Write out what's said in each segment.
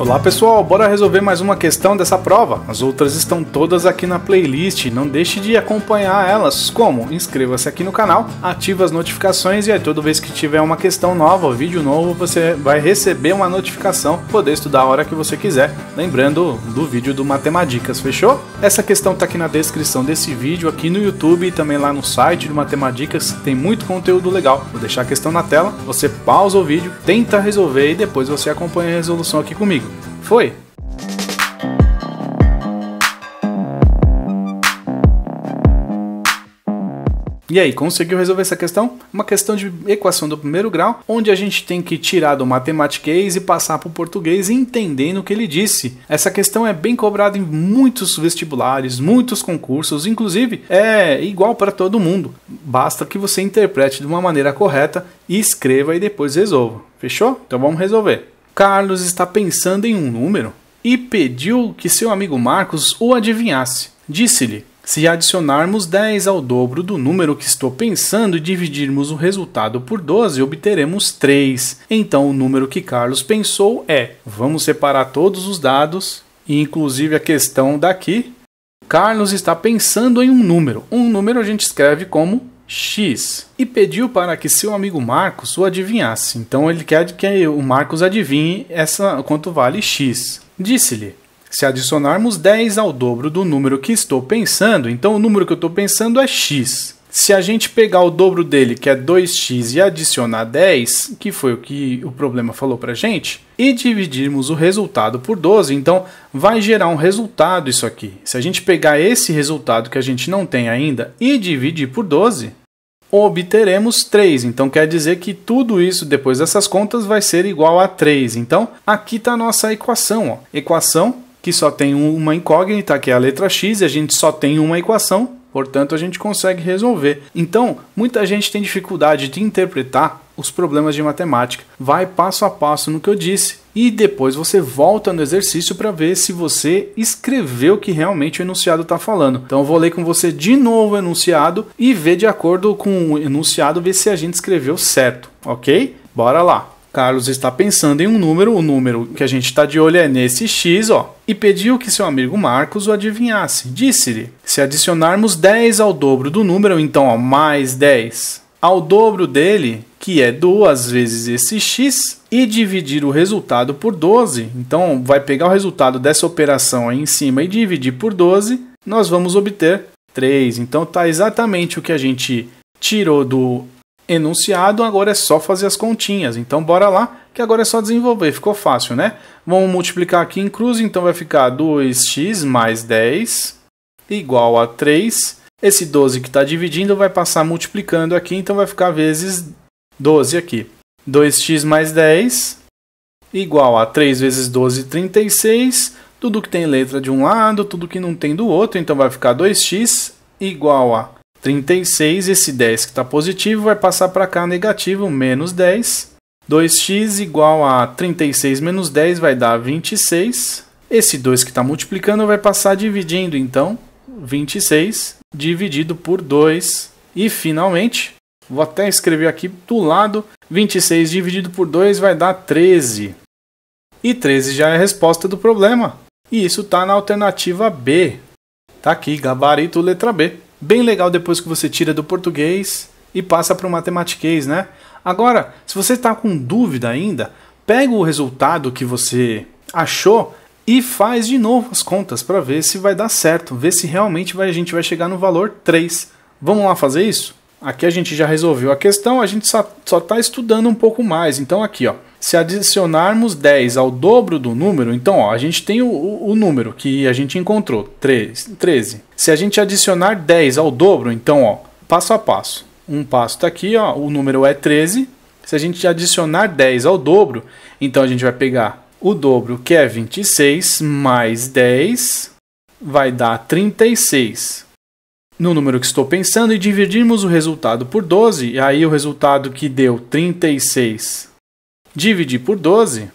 Olá pessoal, bora resolver mais uma questão dessa prova. As outras estão todas aqui na playlist, não deixe de acompanhar elas. Como? Inscreva-se aqui no canal, ative as notificações e aí toda vez que tiver uma questão nova, vídeo novo, você vai receber uma notificação, poder estudar a hora que você quiser. Lembrando do vídeo do Matemadicas, fechou? Essa questão tá aqui na descrição desse vídeo, aqui no YouTube e também lá no site do Matemadicas, tem muito conteúdo legal. Vou deixar a questão na tela, você pausa o vídeo, tenta resolver e depois você acompanha a resolução aqui comigo. Foi? E aí, conseguiu resolver essa questão? Uma questão de equação do primeiro grau, onde a gente tem que tirar do matematiquês e passar para o português entendendo o que ele disse. Essa questão é bem cobrada em muitos vestibulares, muitos concursos, inclusive é igual para todo mundo. Basta que você interprete de uma maneira correta, e escreva e depois resolva. Fechou? Então vamos resolver. Carlos está pensando em um número e pediu que seu amigo Marcos o adivinhasse. Disse-lhe: se adicionarmos 10 ao dobro do número que estou pensando e dividirmos o resultado por 12, obteremos 3. Então, o número que Carlos pensou é: vamos separar todos os dados, inclusive a questão daqui. Carlos está pensando em um número. Um número a gente escreve como X e pediu para que seu amigo Marcos o adivinhasse. Então ele quer que o Marcos adivinhe essa quanto vale X. Disse-lhe: se adicionarmos 10 ao dobro do número que estou pensando, então o número que eu estou pensando é X. Se a gente pegar o dobro dele, que é 2x, e adicionar 10, que foi o que o problema falou para gente, e dividirmos o resultado por 12, então vai gerar um resultado isso aqui. Se a gente pegar esse resultado que a gente não tem ainda e dividir por 12, obteremos 3. Então quer dizer que tudo isso depois dessas contas vai ser igual a 3. Então aqui está a nossa equação. Ó. Equação que só tem uma incógnita, que é a letra x, e a gente só tem uma equação, Portanto, a gente consegue resolver. Então, muita gente tem dificuldade de interpretar os problemas de matemática. Vai passo a passo no que eu disse e depois você volta no exercício para ver se você escreveu o que realmente o enunciado está falando. Então eu vou ler com você de novo o enunciado e ver de acordo com o enunciado, ver se a gente escreveu certo, ok? Bora lá! Carlos está pensando em um número, o número que a gente está de olho é nesse x, ó, e pediu que seu amigo Marcos o adivinhasse. Disse-lhe: se adicionarmos 10 ao dobro do número, então ó, mais 10 ao dobro dele, que é duas vezes esse x, e dividir o resultado por 12, então vai pegar o resultado dessa operação aí em cima e dividir por 12, nós vamos obter 3. Então está exatamente o que a gente tirou do enunciado, agora é só fazer as continhas. Então bora lá, que agora é só desenvolver, ficou fácil, né? Vamos multiplicar aqui em cruz, então vai ficar 2x mais 10 igual a 3. Esse 12 que está dividindo vai passar multiplicando aqui, então vai ficar vezes 12 aqui. 2x mais 10 igual a 3 vezes 12, 36. Tudo que tem letra de um lado, tudo que não tem do outro, então vai ficar 2x igual a 36, esse 10 que está positivo vai passar para cá negativo, menos 10. 2x igual a 36 menos 10 vai dar 26. Esse 2 que está multiplicando vai passar dividindo, então 26 dividido por 2. E finalmente, vou até escrever aqui do lado, 26 dividido por 2 vai dar 13. E 13 já é a resposta do problema. E isso está na alternativa B. Está aqui, gabarito letra B bem legal depois que você tira do português e passa para o matematiquês, né? Agora, se você está com dúvida ainda, pega o resultado que você achou e faz de novo as contas para ver se vai dar certo, ver se realmente vai, a gente vai chegar no valor 3. Vamos lá fazer isso? Aqui a gente já resolveu a questão, a gente só está estudando um pouco mais. Então aqui, ó, se adicionarmos 10 ao dobro do número, então ó, a gente tem o, o, número que a gente encontrou, 13. Se a gente adicionar 10 ao dobro, então ó, passo a passo. Um passo está aqui, ó, o número é 13. Se a gente adicionar 10 ao dobro, então a gente vai pegar o dobro, que é 26, mais 10, vai dar 36 no número que estou pensando e dividirmos o resultado por 12, e aí o resultado que deu 36 dividir por 12,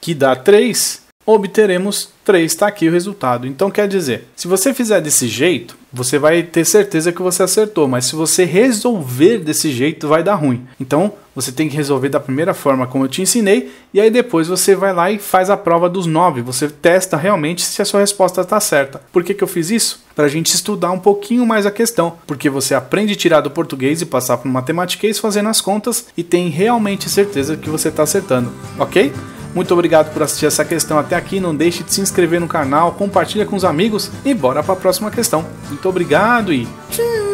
que dá 3, obteremos 3. Está aqui o resultado. Então quer dizer, se você fizer desse jeito, você vai ter certeza que você acertou, mas se você resolver desse jeito, vai dar ruim. Então você tem que resolver da primeira forma como eu te ensinei, e aí depois você vai lá e faz a prova dos 9. Você testa realmente se a sua resposta está certa. Por que, que eu fiz isso? Para a gente estudar um pouquinho mais a questão, porque você aprende a tirar do português e passar para o matematiquês fazendo as contas e tem realmente certeza que você está acertando, ok? Muito obrigado por assistir essa questão até aqui. Não deixe de se inscrever no canal, compartilha com os amigos e bora para a próxima questão. Muito obrigado e tchau!